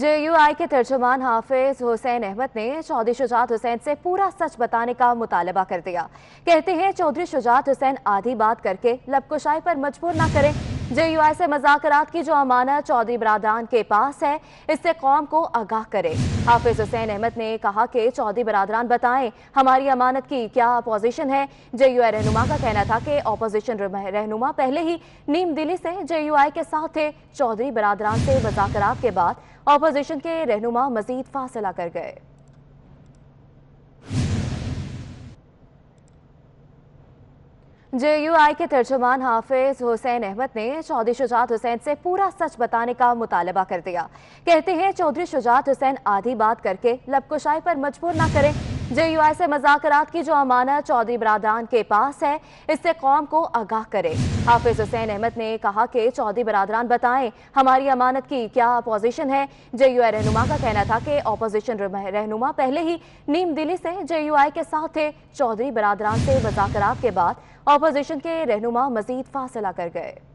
JUI के तर्जुमान हाफिज हुसैन अहमद ने चौधरी शुजात हुसैन से पूरा सच बताने का मुतालबा कर दिया कहते हैं चौधरी शुजात हुसैन आधी बात करके लबकुशाई पर मजबूर ना करें जे यू आई से मजाक की जो अमानत चौधरी बरदान के पास है इससे कौम को आगाह करे हाफिज हुसैन अहमद ने कहा कि चौधरी बरदरान बताएं हमारी अमानत की क्या अपोजिशन है जे यू आई रहनुमा का कहना था कि अपोजिशन रहनुमा पहले ही नीम दिल्ली से जे यू आई के साथ थे चौधरी बरदरान से मजाक के बाद अपोजिशन के रहनुमा मजीद फासला कर गए जेयूआई के तर्जुमान हाफिज हुसैन अहमद ने चौधरी शुजात हुसैन से पूरा सच बताने का मुतालबा कर दिया कहते हैं चौधरी शुजात हुसैन आधी बात करके लबकुशाई पर मजबूर ना करें जे यू एस ए मजाक की जो अमानत चौधरी बरदान के पास है इससे कौम को आगाह करे हाफिज हुसैन अहमद ने कहा कि चौधरी बरदरान बताएं हमारी अमानत की क्या अपोजिशन है जे यू आई रहनुमा का कहना था कि अपोजिशन रहनुमा पहले ही नीम दिल्ली से जे यू आई के साथ थे चौधरी बरदरान से मजाक के बाद अपोजिशन के रहनुमा मजीद फासला कर गए